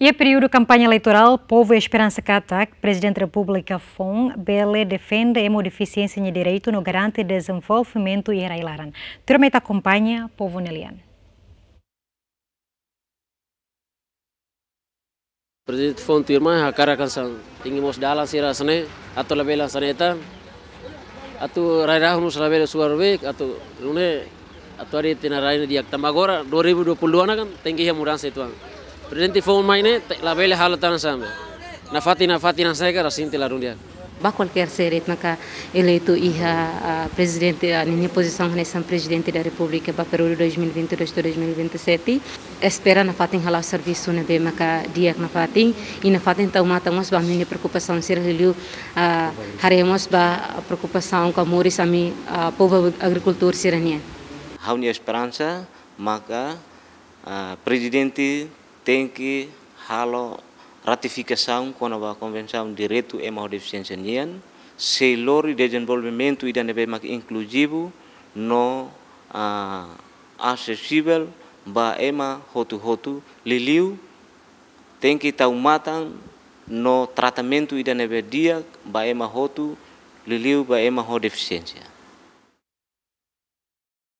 E a período campanha eleitoral, povo e esperança que Presidente da República Fon, Bele defende a deficiência de direito no garante desenvolvimento e railaran. Termeta acompanha, povo neliano. Presidente Fon Tirma, a cara canção. Tínhamos dalan sira sene, atau lebih lan saneta, atau rairah mus lebih a tu lune, atau hari tinarai diak tambah agora 2022 kan, tinggi a mudança itu. Presidente Fon Maine, la velha hala tá Na fati na fati na sega, assim te la rundia. Ba qualquer ser etnaka eleito iha a presidente a minha posição nessa presidente da República para período 2022-2027. Espera na fatin hala serviço na be maka dia na fati, e na fati então mata mos ba minha preocupação ser liu a haremos ba preocupação com sami a mi povo agricultor sirania. Há uma esperança maka presidente tem que halo ratificação quando a convenção de direito e mau deficiência nian se lori desenvolvimento e da mak inclusivo no uh, acessível ba ema hotu hotu liliu tem que tau matang no tratamento e da dia ba ema hotu liliu ba ema ho deficiência